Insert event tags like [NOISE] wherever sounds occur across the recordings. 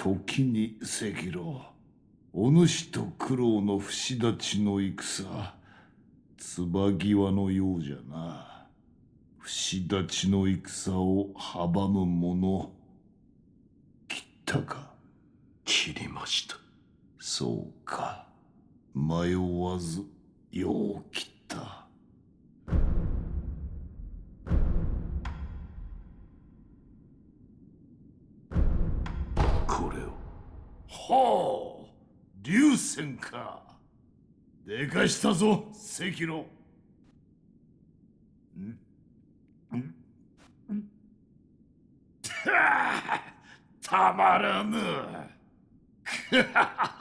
時に赤狼お主と九郎の不死立ちの戦つば際のようじゃな不死立ちの戦を阻む者切ったか切りましたそうか迷わずよう来これをはあ竜線かでかしたぞ赤炉たまらぬ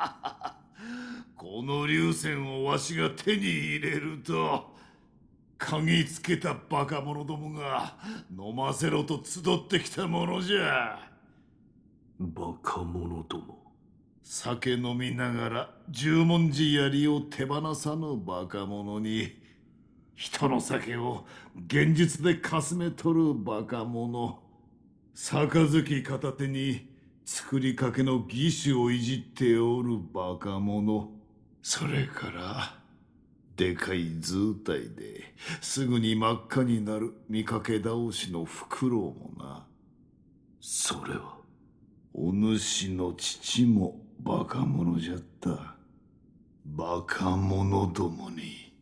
[LAUGHS] この竜線をわしが手に入れると鍵つけたバカ者どもが飲ませろと集ってきたものじゃ。バカ者ども酒飲みながら十文字槍を手放さぬバカ者に人の酒を現実でかすめ取るバカ者杯片手に作りかけの義手をいじっておるバカ者それからでかい図体ですぐに真っ赤になる見かけ倒しのフクロウもなそれはお主の父もバカ者じゃった。バカ者どもに。